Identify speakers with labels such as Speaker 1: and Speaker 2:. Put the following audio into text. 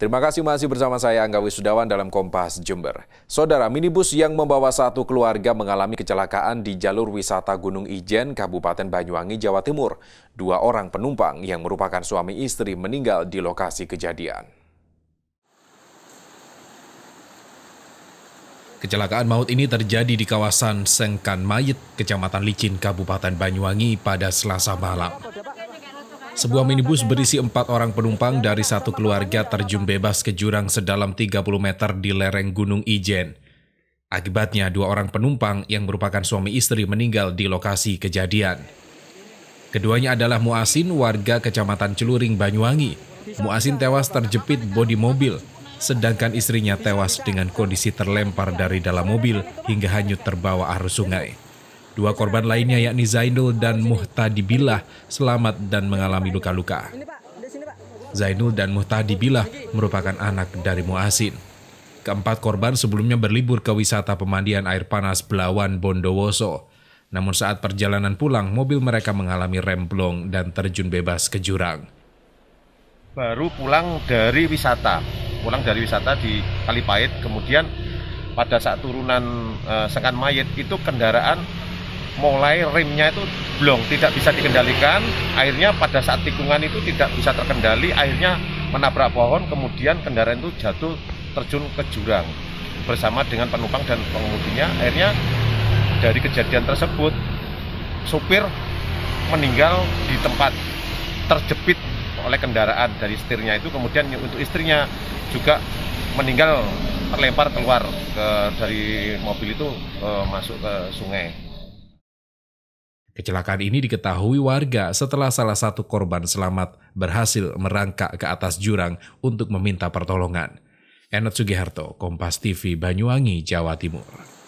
Speaker 1: Terima kasih masih bersama saya Angga Wisudawan dalam Kompas Jember. Saudara, minibus yang membawa satu keluarga mengalami kecelakaan di jalur wisata Gunung Ijen, Kabupaten Banyuwangi, Jawa Timur. Dua orang penumpang yang merupakan suami istri meninggal di lokasi kejadian. Kecelakaan maut ini terjadi di kawasan Sengkan Mayit, Kecamatan Licin, Kabupaten Banyuwangi pada Selasa malam. Sebuah minibus berisi empat orang penumpang dari satu keluarga terjun bebas ke jurang sedalam 30 meter di lereng Gunung Ijen. Akibatnya, dua orang penumpang yang merupakan suami istri meninggal di lokasi kejadian. Keduanya adalah Muasin, warga Kecamatan Celuring, Banyuwangi. Muasin tewas terjepit bodi mobil, sedangkan istrinya tewas dengan kondisi terlempar dari dalam mobil hingga hanyut terbawa arus sungai. Dua korban lainnya yakni Zainul dan Muhtadi Billah selamat dan mengalami luka-luka. Zainul dan Muhtadi Billah merupakan anak dari Muasin. Keempat korban sebelumnya berlibur ke wisata pemandian air panas Belawan Bondowoso. Namun saat perjalanan pulang, mobil mereka mengalami remblong dan terjun bebas ke jurang.
Speaker 2: Baru pulang dari wisata, pulang dari wisata di Kalipait, kemudian pada saat turunan uh, sekan mayat itu kendaraan mulai remnya itu belum tidak bisa dikendalikan akhirnya pada saat tikungan itu tidak bisa terkendali akhirnya menabrak pohon kemudian kendaraan itu jatuh terjun ke jurang bersama dengan penumpang dan pengemudinya akhirnya dari kejadian tersebut sopir meninggal di tempat terjepit oleh kendaraan dari setirnya itu kemudian untuk istrinya juga meninggal terlempar keluar ke, dari mobil itu ke, eh, masuk ke sungai
Speaker 1: Kecelakaan ini diketahui warga setelah salah satu korban selamat berhasil merangkak ke atas jurang untuk meminta pertolongan. Enot Sugiharto, Kompas TV, Banyuwangi, Jawa Timur.